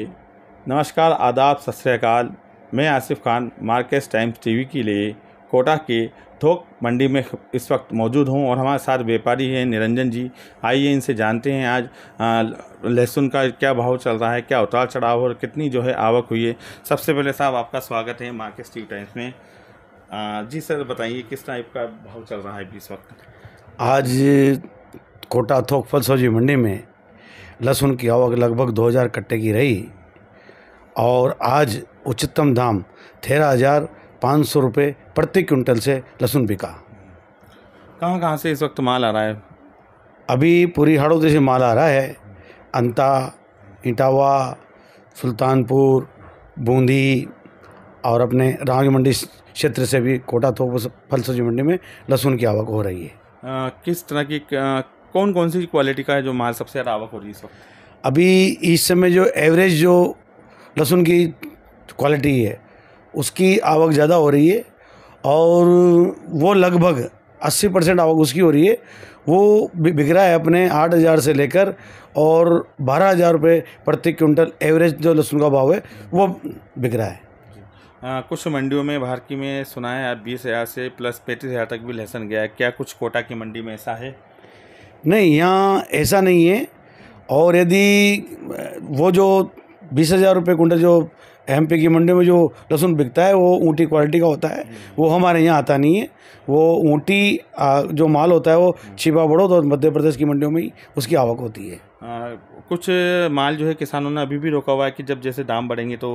नमस्कार आदाब सत मैं आसिफ खान मार्केस टाइम्स टीवी के लिए कोटा के थोक मंडी में इस वक्त मौजूद हूं और हमारे साथ व्यापारी हैं निरंजन जी आइए इनसे जानते हैं आज लहसुन का क्या भाव चल रहा है क्या उतार चढ़ाव और कितनी जो है आवक हुई है सबसे पहले साहब आपका स्वागत है मार्केस टीवी टाइम्स में आ, जी सर बताइए किस टाइप का भाव चल रहा है इस वक्त आज कोटा थोक सब्जी मंडी में लहसुन की आवक लगभग दो हज़ार कट्टे की रही और आज उच्चतम दाम तेरह हज़ार पाँच सौ रुपये प्रति क्विंटल से लहसुन बिका कहाँ कहाँ से इस वक्त माल आ रहा है अभी पूरी हाड़ौदे से माल आ रहा है अंता इटावा सुल्तानपुर बूंदी और अपने रांग मंडी क्षेत्र से भी कोटा थोक फल सब्जी मंडी में लहसुन की आवक हो रही है आ, किस तरह की कौन कौन सी क्वालिटी का है जो माल सबसे ज़्यादा आवक हो रही है इस अभी इस समय जो एवरेज जो लहसुन की क्वालिटी है उसकी आवक ज़्यादा हो रही है और वो लगभग 80 परसेंट आवक उसकी हो रही है वो बिक रहा है अपने आठ हज़ार से लेकर और बारह हज़ार रुपये प्रति क्विंटल एवरेज जो लहसुन का भाव है वो बिक रहा है आ, कुछ मंडियों में बाहर की में सुना है आप बीस हज़ार से प्लस पैंतीस हज़ार तक भी लहसुन गया है क्या कुछ कोटा की मंडी में ऐसा है नहीं यहाँ ऐसा नहीं है और यदि वो जो बीस हज़ार रुपये कुंटल जो एम पी की मंडी में जो लहसुन बिकता है वो ऊँटी क्वालिटी का होता है वो हमारे यहाँ आता नहीं है वो ऊँटी जो माल होता है वो छिपा बड़ो और मध्य प्रदेश की मंडियों में ही उसकी आवक होती है आ, कुछ माल जो है किसानों ने अभी भी रोका हुआ है कि जब जैसे दाम बढ़ेंगे तो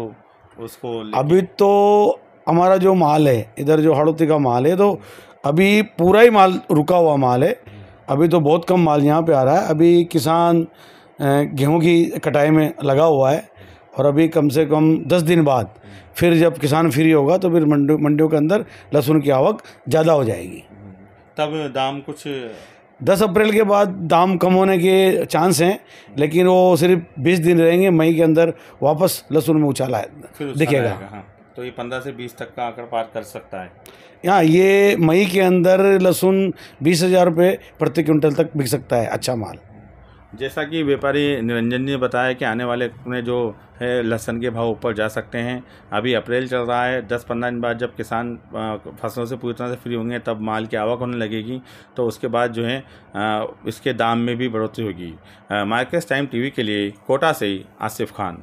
उसको अभी तो हमारा जो माल है इधर जो हड़ौती का माल है तो अभी पूरा ही माल रुका हुआ माल है अभी तो बहुत कम माल यहाँ पे आ रहा है अभी किसान गेहूं की कटाई में लगा हुआ है और अभी कम से कम दस दिन बाद फिर जब किसान फ्री होगा तो फिर मंडियों मंडियों के अंदर लहसुन की आवक ज़्यादा हो जाएगी तब दाम कुछ दस अप्रैल के बाद दाम कम होने के चांस हैं लेकिन वो सिर्फ बीस दिन रहेंगे मई के अंदर वापस लहसुन में उछाला है दिखेगा हाँ। तो ये पंद्रह से बीस तक का आंकड़ा पार कर सकता है हाँ ये मई के अंदर लहसुन बीस हज़ार रुपये प्रति क्विंटल तक बिक सकता है अच्छा माल जैसा कि व्यापारी निरंजन ने बताया कि आने वाले में जो है लहसन के भाव ऊपर जा सकते हैं अभी अप्रैल चल रहा है दस पंद्रह दिन बाद जब किसान फसलों से पूरी तरह से फ्री होंगे तब माल की आवक होने लगेगी तो उसके बाद जो है इसके दाम में भी बढ़ोतरी होगी मार्केट टाइम टीवी के लिए कोटा से आसिफ खान